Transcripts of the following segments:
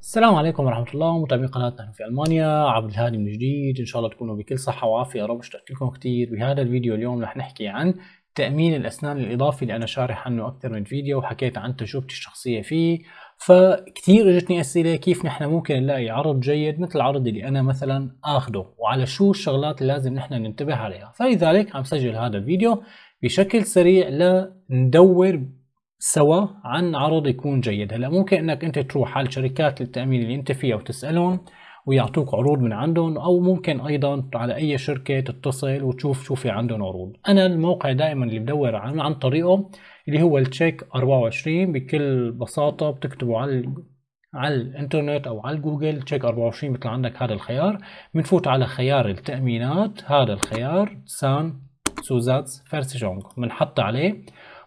السلام عليكم ورحمة الله متابعي قناة نحن في ألمانيا عبد الهادي من جديد إن شاء الله تكونوا بكل صحة وعافية يا رب اشتقت لكم كتير بهذا الفيديو اليوم رح نحكي عن تأمين الأسنان الإضافي اللي أنا شارح عنه أكثر من فيديو وحكيت عن تجربتي الشخصية فيه فكتير اجتني أسئلة كيف نحن ممكن نلاقي عرض جيد مثل العرض اللي أنا مثلا آخده وعلى شو الشغلات اللي لازم نحن ننتبه عليها فلذلك عم سجل هذا الفيديو بشكل سريع لندور سوا عن عرض يكون جيد هلا ممكن انك انت تروح على شركات التامين اللي انت فيها وتسالهم ويعطوك عروض من عندهم او ممكن ايضا على اي شركه تتصل وتشوف شو في عندهم عروض انا الموقع دائما اللي بدور عن عن طريقه اللي هو التشيك 24 بكل بساطه بتكتبوا على على الانترنت او على جوجل تشيك 24 مثل عندك هذا الخيار بنفوت على خيار التامينات هذا الخيار سان سوزاتسفيرسيجونغ بنحط عليه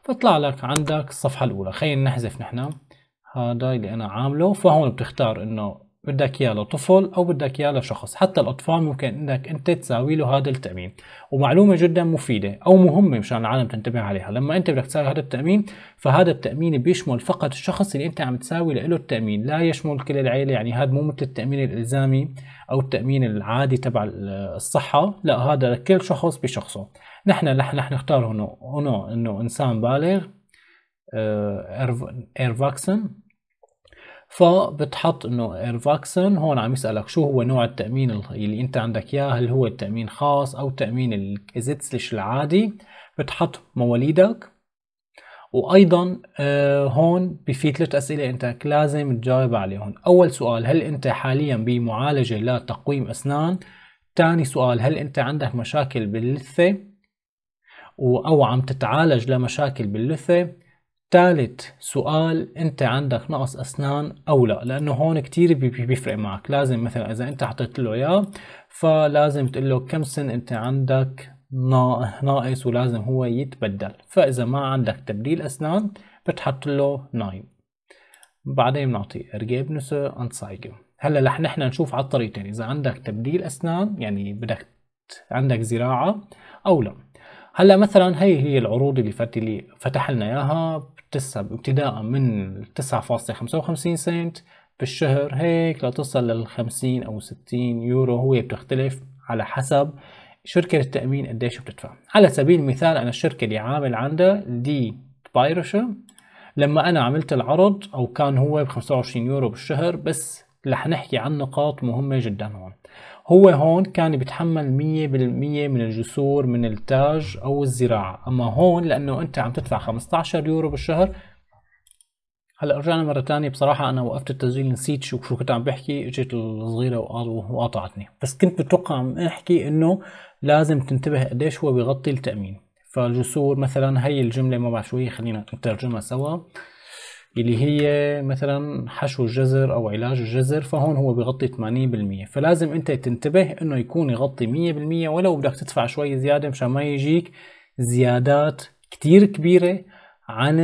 بطلع لك عندك الصفحة الأولى خلينا نحذف نحن هذا اللي أنا عامله فهون بتختار إنه بدك اياه لطفل او بدك اياه لشخص حتى الاطفال ممكن انك انت تساوي له هذا التامين ومعلومه جدا مفيده او مهمه مشان العالم تنتبه عليها لما انت بدك تساوي هذا التامين فهذا التامين بيشمل فقط الشخص اللي انت عم تساوي له التامين لا يشمل كل العيله يعني هذا مو مثل التامين الالزامي او التامين العادي تبع الصحه لا هذا لكل شخص بشخصه نحن رح نختار هنا هنا انه انسان بالغ اير فاكسن فبتحط انه ايرفاكسن هون عم يسالك شو هو نوع التامين اللي انت عندك اياه هل هو التامين خاص او تامين الزيتسلش العادي بتحط مواليدك وايضا آه، هون في ثلاث اسئله انت لازم تجاوب عليهم اول سؤال هل انت حاليا بمعالجه لتقويم اسنان ثاني سؤال هل انت عندك مشاكل باللثه او عم تتعالج لمشاكل باللثه ثالث سؤال انت عندك نقص اسنان او لا لانه هون كتير بيفرق معك لازم مثلا اذا انت حطيت له اياه فلازم تقول له كم سن انت عندك ناقص ولازم هو يتبدل فاذا ما عندك تبديل اسنان بتحط له نايم بعدين بنعطيه ارجيبنس اند هلا رح نحن نشوف على الطريقتين اذا عندك تبديل اسنان يعني بدك عندك زراعه او لا هلا مثلا هي هي العروض اللي فتح لنا اياها بتسحب ابتداء من 9.55 سنت بالشهر هيك لتصل لل 50 او 60 يورو هو بتختلف على حسب شركة التأمين قديش بتدفع على سبيل المثال أنا الشركة اللي عامل عندها دي بايروشا لما أنا عملت العرض أو كان هو ب 25 يورو بالشهر بس رح نحكي عن نقاط مهمة جدا هون هو هون كان بيتحمل 100% من الجسور من التاج أو الزراعة أما هون لأنه أنت عم تدفع 15 يورو بالشهر هلا رجعنا مرة تانية بصراحة أنا وقفت التسجيل نسيت شو كنت عم بحكي اجت الصغيرة وقاطعتني بس كنت بتوقع عم أحكي إنه لازم تنتبه قديش هو بيغطي التأمين فالجسور مثلا هي الجملة ما بعرف شو هي خلينا نترجمها سوا اللي هي مثلا حشو الجزر او علاج الجزر فهون هو بغطي 80% فلازم انت تنتبه انه يكون يغطي 100% ولو بدك تدفع شوي زياده مشان ما يجيك زيادات كتير كبيره عن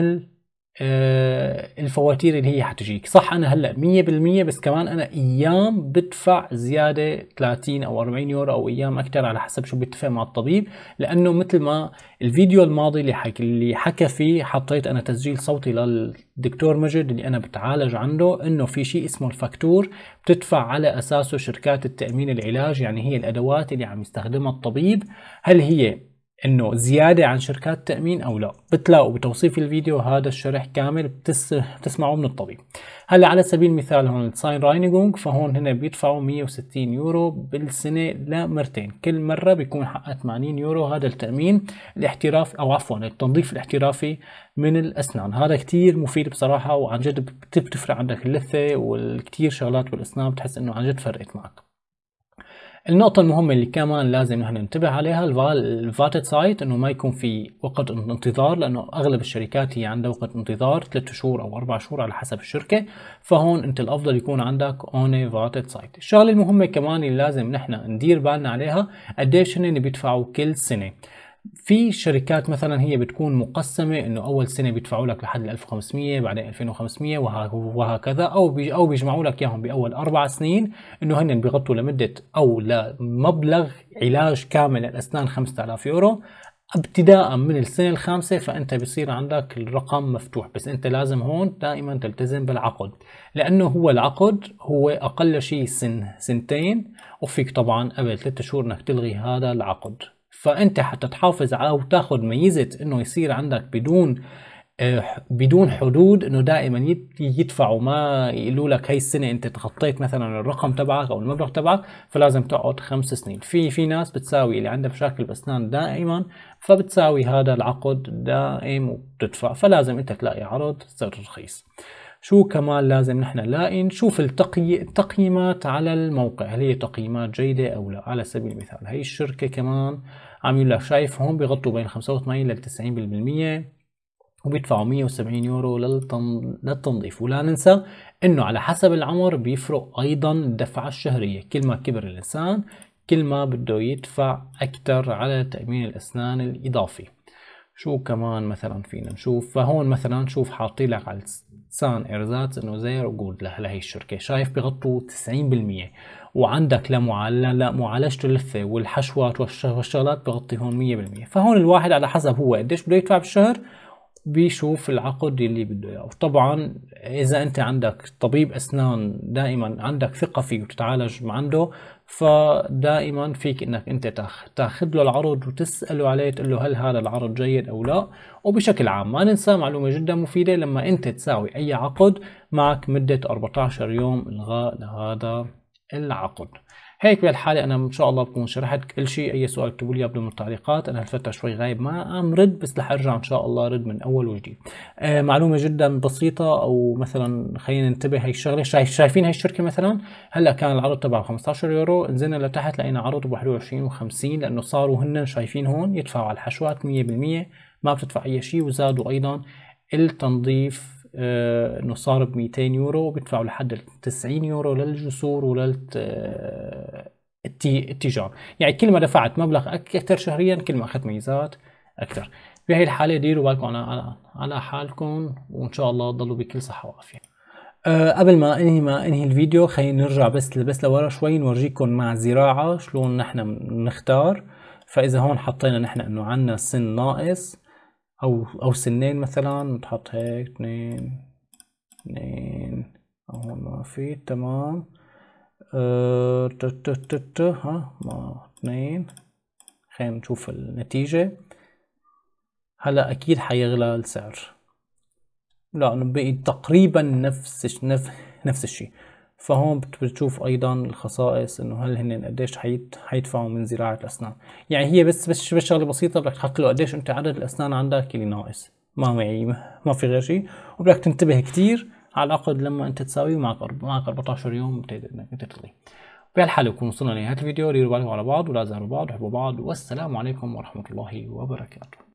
آه، الفواتير اللي هي حتجيك صح انا هلا 100% بس كمان انا ايام بدفع زياده 30 او 40 يورو او ايام اكثر على حسب شو بيتفق مع الطبيب لانه مثل ما الفيديو الماضي اللي حكى اللي حكى فيه حطيت انا تسجيل صوتي للدكتور مجد اللي انا بتعالج عنده انه في شيء اسمه الفاكتور بتدفع على اساسه شركات التامين العلاج يعني هي الادوات اللي عم يستخدمها الطبيب هل هي انه زيادة عن شركات تأمين او لا بتلاقوا بتوصيف الفيديو هذا الشرح كامل بتس... بتسمعوه من الطبيب هلا على سبيل المثال هون الساين راينيغونغ فهون هنا بيدفعوا 160 يورو بالسنة لمرتين كل مرة بيكون حقها 80 يورو هذا التأمين الاحتراف او عفوا التنظيف الاحترافي من الاسنان هذا كتير مفيد بصراحة وعن جد بتفرق عندك اللثة والكتير شغلات بالاسنان بتحس انه عن جد فرقت معك النقطة المهمة اللي كمان لازم نحن ننتبه عليها الفاتت سايت انه ما يكون في وقت انتظار لانه اغلب الشركات هي عندها وقت انتظار 3 شهور او اربع شهور على حسب الشركة فهون انت الافضل يكون عندك اون فاتت سايت الشغلة المهمة كمان اللي لازم نحن ندير بالنا عليها قديش هن بيدفعوا كل سنة في شركات مثلا هي بتكون مقسمه انه اول سنه بيدفعوا لك لحد 1500 بعدين 2500 وهكذا او او بيجمعوا لك اياهم باول اربع سنين انه هن بيغطوا لمده او لمبلغ علاج كامل الاسنان 5000 يورو ابتداء من السنة الخامسة فأنت بصير عندك الرقم مفتوح بس أنت لازم هون دائما تلتزم بالعقد لأنه هو العقد هو أقل شيء سن سنتين وفيك طبعا قبل ثلاثة شهور أنك تلغي هذا العقد فانت حتى تحافظ على تاخذ ميزه انه يصير عندك بدون آه، بدون حدود انه دائما يدفعوا ما يقولوا لك هي السنه انت تخطيت مثلا الرقم تبعك او المبلغ تبعك فلازم تقعد خمس سنين في في ناس بتساوي اللي عندها مشاكل باسنان دائما فبتساوي هذا العقد دائم وبتدفع فلازم انت تلاقي عرض سعر رخيص شو كمان لازم نحن نلاقي نشوف التقي... التقييمات على الموقع هل هي تقييمات جيدة أو لا على سبيل المثال هي الشركة كمان عم يقول لك شايف هون بيغطوا بين 85 لل 90% وبيدفعوا 170 يورو للتن... للتنظيف ولا ننسى انه على حسب العمر بيفرق ايضا الدفعة الشهرية كل ما كبر الانسان كل ما بده يدفع اكثر على تأمين الاسنان الاضافي شو كمان مثلا فينا نشوف فهون مثلا شوف حاطين لك على سان ارزات انه زير جود لهي الشركه شايف بغطوا 90% وعندك لمعالجه اللثه والحشوات والشغلات بغطي هون 100% فهون الواحد على حسب هو قديش بده يدفع بالشهر بيشوف العقد اللي بده اياه طبعا اذا انت عندك طبيب اسنان دائما عندك ثقه فيه وتتعالج عنده فدائما فيك انك انت تاخذ له العرض وتساله عليه تقول له هل هذا العرض جيد او لا وبشكل عام ما ننسى معلومه جدا مفيده لما انت تساوي اي عقد معك مده 14 يوم الغاء لهذا العقد هيك بهالحاله انا ان شاء الله بكون شرحت كل شيء اي سؤال اكتبوا لي قبل من التعليقات انا هالفتره شوي غايب ما عم رد بس رح ارجع ان شاء الله رد من اول وجديد آه معلومه جدا بسيطه او مثلا خلينا ننتبه هي الشغله شايفين هي الشركه مثلا هلا كان العرض تبعه 15 يورو نزلنا لتحت لقينا عرض ب 21 و50 لانه صاروا هن شايفين هون يدفعوا على الحشوات 100% ما بتدفع اي شيء وزادوا ايضا التنظيف آه، انه صار ب 200 يورو بيدفعوا لحد 90 يورو للجسور ولل آه، التجار يعني كل ما دفعت مبلغ اكثر شهريا كل ما اخذت ميزات اكثر بهي الحاله ديروا بالكم على على حالكم وان شاء الله تضلوا بكل صحه وعافيه أه قبل ما انهي ما انهي الفيديو خلينا نرجع بس بس لورا شوي نورجيكم مع الزراعه شلون نحن بنختار فاذا هون حطينا نحن انه عندنا سن ناقص او او سنين مثلا نحط هيك اثنين اثنين هون ما في تمام أه ت ت ت ت ها ما اثنين خلينا نشوف النتيجة هلا اكيد حيغلى السعر لا بقي تقريبا نفس نفس نفس الشيء فهون بتشوف ايضا الخصائص انه هل هن قديش حيت حيدفعوا من زراعه الاسنان يعني هي بس بس بس شغله بسيطه بدك تحط له قديش انت عدد الاسنان عندك اللي ناقص ما معي ما في غير شيء وبدك تنتبه كثير على العقد لما انت تساويه معك معك 14 يوم بتقدر انك ترضي بهالحالة بكون وصلنا لنهاية الفيديو ديروا بالكم على بعض ولا تزعلوا بعض وحبوا بعض والسلام عليكم ورحمة الله وبركاته